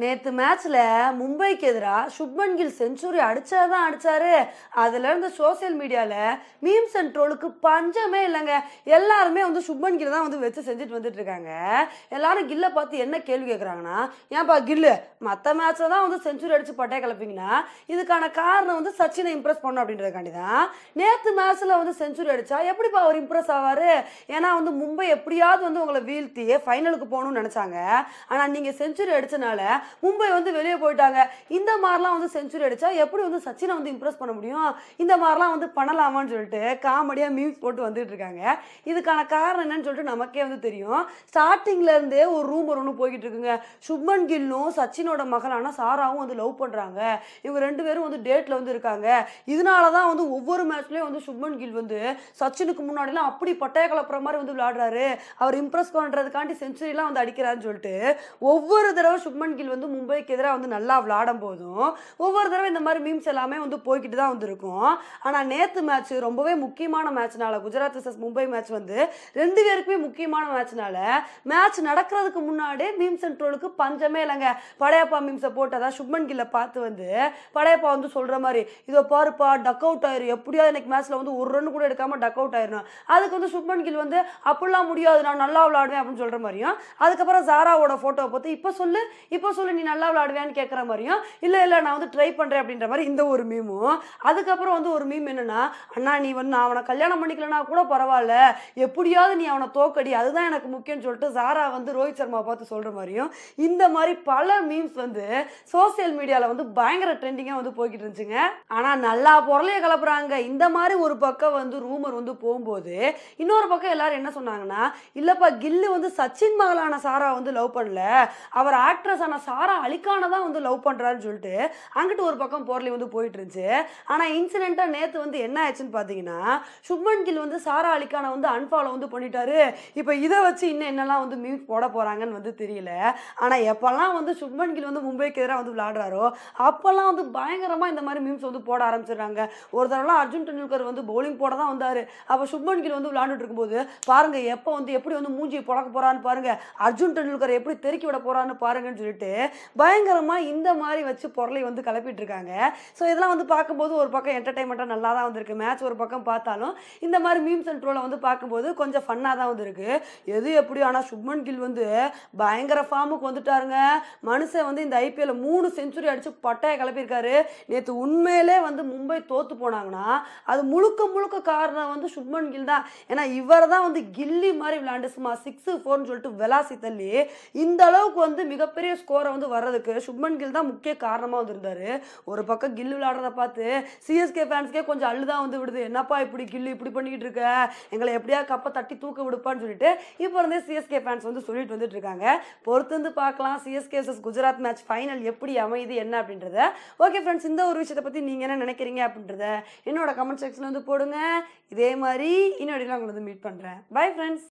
நேற்று மேட்ச்சில் மும்பைக்கு எதிராக சுப்மன் கில் செஞ்சுரி அடித்தா தான் அதுல அதுலேருந்து சோசியல் மீடியாவில் மீம்ஸ் அண்ட் ட்ரோலுக்கு பஞ்சமே இல்லைங்க எல்லாருமே வந்து சுப்மன் கில் தான் வந்து வச்சு செஞ்சுட்டு வந்துட்டு இருக்காங்க எல்லாரும் கில்லை பார்த்து என்ன கேள்வி கேட்குறாங்கன்னா ஏன்ப்பா கில்லு மற்ற மேட்ச்சில் தான் வந்து செஞ்சுரி அடித்து பட்டே கிளப்பிங்கன்னா இதுக்கான காரணம் வந்து சச்சினை இம்ப்ரெஸ் பண்ணும் அப்படின்றதுக்காண்டி தான் நேற்று மேட்ச்சில் வந்து செஞ்சுரி அடித்தா எப்படிப்பா அவர் இம்ப்ரெஸ் ஆவார் ஏன்னா வந்து மும்பை எப்படியாவது வந்து உங்களை வீழ்த்தி ஃபைனலுக்கு போகணும்னு நினச்சாங்க ஆனால் நீங்கள் செஞ்சுரி அடித்தனால மும்பை வந்து வெளியே போயிட்டாங்க இந்த மாதிரிலாம் வந்து செஞ்சுரி அடிச்சா எப்படி வந்து சச்சினை வந்து இம்ப்ரெஸ் பண்ண முடியும் இந்த மாதிரிலாம் வந்து பண்ணலாமான்னு சொல்லிட்டு காமெடியாக மீம்ஸ் போட்டு வந்துட்டு இருக்காங்க இதுக்கான காரணம் என்னன்னு சொல்லிட்டு நமக்கே வந்து தெரியும் ஸ்டார்டிங்ல இருந்தே ஒரு ரூம் ஒன்று போய்கிட்டு இருக்குங்க சுப்மன் கில்லும் சச்சினோட மகளான சாராவும் வந்து லவ் பண்ணுறாங்க இவங்க ரெண்டு பேரும் வந்து டேட்ல வந்து இருக்காங்க இதனால தான் வந்து ஒவ்வொரு மேட்ச்லயும் வந்து சுப்மன் கில் வந்து சச்சினுக்கு முன்னாடிலாம் அப்படி பட்டைய கலப்புற மாதிரி வந்து விளையாடுறாரு அவர் இம்ப்ரெஸ் பண்ணுறதுக்காண்டி செஞ்சுரிலாம் வந்து அடிக்கிறாருன்னு சொல்லிட்டு ஒவ்வொரு தடவை சுப்மன் கில் வந்து மும்பைக்கு எதிராக வந்து நல்லா விளாடும் போதும் ஒவ்வொரு தடவை இந்த மாதிரி மீம்ஸ் எல்லாமே வந்து போய்கிட்டு தான் வந்திருக்கும் ஆனால் நேற்று மேட்ச் ரொம்பவே முக்கியமான மேட்ச்னால குஜராத் விசஸ் மும்பை மேட்ச் வந்து ரெண்டு பேருக்குமே முக்கியமான மேட்ச்னால மேட்ச் நடக்கிறதுக்கு முன்னாடி மீம்ஸ் அண்ட் ட்ரோலுக்கு பஞ்சமே இல்லைங்க படையப்பா மீம்ஸை தான் சுப்மன் கில்ல பார்த்து வந்து படையப்பா வந்து சொல்கிற மாதிரி இதோ பாருப்பா டக் அவுட் ஆயிரும் எப்படியாவது இன்னைக்கு மேட்ச்சில் வந்து ஒரு ரன் கூட எடுக்காமல் டக் அவுட் ஆயிரும் அதுக்கு வந்து சுப்மன் கில் வந்து அப்படிலாம் முடியாது நான் நல்லா விளாடுவேன் அப்படின்னு சொல்கிற மாதிரியும் அதுக்கப்புறம் ஜாராவோட ஃபோட்டோவை பார்த்து இப்போ சொல்லு இப்போ ஷோவில் நீ நல்லா விளாடுவேன்னு கேட்குற மாதிரியும் இல்லை இல்லை நான் வந்து ட்ரை பண்ணுறேன் அப்படின்ற மாதிரி இந்த ஒரு மீமும் அதுக்கப்புறம் வந்து ஒரு மீம் என்னென்னா அண்ணா நீ வந்து நான் அவனை கல்யாணம் பண்ணிக்கலனா கூட பரவாயில்ல எப்படியாவது நீ அவனை தோக்கடி அதுதான் எனக்கு முக்கியம்னு சொல்லிட்டு சாரா வந்து ரோஹித் சர்மா பார்த்து சொல்கிற மாதிரியும் இந்த மாதிரி பல மீம்ஸ் வந்து சோசியல் மீடியாவில் வந்து பயங்கர ட்ரெண்டிங்காக வந்து போய்கிட்டு இருந்துச்சுங்க ஆனால் நல்லா பொருளையை கலப்புறாங்க இந்த மாதிரி ஒரு பக்கம் வந்து ரூமர் வந்து போகும்போது இன்னொரு பக்கம் எல்லாரும் என்ன சொன்னாங்கன்னா இல்லைப்பா கில்லு வந்து சச்சின் மகளான சாரா வந்து லவ் பண்ணல அவர் ஆக்ட்ரஸ் ஆன சாரா அழிக்கானதான் வந்து லவ் பண்ணுறாருன்னு சொல்லிட்டு அங்கிட்டு ஒரு பக்கம் போர்லி வந்து போயிட்டு இருந்துச்சு ஆனால் இன்சிடென்ட்டாக நேற்று வந்து என்ன ஆச்சுன்னு பார்த்தீங்கன்னா சுப்மன் கில் வந்து சாரா அலிகானை வந்து அன்ஃபாலோ வந்து பண்ணிட்டாரு இப்போ இதை வச்சு இன்னும் என்னெல்லாம் வந்து மீன் போட போகிறாங்கன்னு வந்து தெரியல ஆனால் எப்போல்லாம் வந்து சுப்மன் கில் வந்து மும்பைக்கு எதிராக வந்து விளாடுறாரோ அப்போல்லாம் வந்து பயங்கரமாக இந்த மாதிரி மீம்ஸ் வந்து போட ஆரம்பிச்சிடுறாங்க ஒரு தடவைலாம் அர்ஜுன் டெண்டுல்கர் வந்து பவுலிங் போட தான் வந்தார் அப்போ சுப்மன் கில் வந்து விளாண்டுட்டு இருக்கும்போது பாருங்கள் எப்போ வந்து எப்படி வந்து மூஞ்சியை புழக்க போகிறான்னு பாருங்கள் அர்ஜுன் டெண்டுல்கர் எப்படி தெருக்கி விட போகிறான்னு பாருங்கன்னு சொல்லிட்டு பயங்கரமாக இந்த மாதிரி வச்சு பொருளை வந்து கிளப்பிட்டு இருக்காங்க ஸோ இதெல்லாம் வந்து பார்க்கும்போது ஒரு பக்கம் என்டர்டைன்மெண்ட்டாக நல்லா தான் வந்திருக்கு மேட்ச் ஒரு பக்கம் பார்த்தாலும் இந்த மாதிரி மீம்ஸ் அண்ட் ட்ரோலை வந்து பார்க்கும்போது கொஞ்சம் ஃபன்னாக தான் வந்திருக்கு எது எப்படியும் ஆனால் சுப்மன் கில் வந்து பயங்கர ஃபார்முக்கு வந்துட்டாருங்க மனுஷன் வந்து இந்த ஐபிஎல்ல மூணு செஞ்சுரி அடித்து பட்டையை கிளப்பியிருக்காரு நேற்று உண்மையிலே வந்து மும்பை தோற்று போனாங்கன்னா அது முழுக்க முழுக்க காரணம் வந்து சுப்மன் கில் தான் ஏன்னா இவர் தான் வந்து கில்லி மாதிரி விளையாண்டு சும்மா சிக்ஸு ஃபோர்னு சொல்லிட்டு விளாசி தள்ளி இந்த அளவுக்கு வந்து மிகப்பெரிய ஸ்கோர் ஸ்கோரை வந்து வர்றதுக்கு சுப்மன் கில் தான் முக்கிய காரணமாக வந்துருந்தார் ஒரு பக்கம் கில் விளாடுறத பார்த்து சிஎஸ்கே ஃபேன்ஸ்க்கே கொஞ்சம் அழுதான் வந்து விடுது என்னப்பா இப்படி கில் இப்படி பண்ணிக்கிட்டு இருக்க எங்களை எப்படியா கப்பை தட்டி தூக்க விடுப்பான்னு சொல்லிட்டு இப்போ இருந்தே சிஎஸ்கே ஃபேன்ஸ் வந்து சொல்லிட்டு வந்துட்டு இருக்காங்க பொறுத்து வந்து பார்க்கலாம் CSK versus Gujarat match final எப்படி அமையுது என்ன அப்படின்றத ஓகே ஃப்ரெண்ட்ஸ் இந்த ஒரு விஷயத்தை பற்றி நீங்கள் என்ன நினைக்கிறீங்க அப்படின்றத என்னோட கமெண்ட் செக்ஷனில் வந்து போடுங்க இதே மாதிரி இன்னொரு நான் உங்களை மீட் பண்ணுறேன் பை ஃப்ரெண்ட்ஸ்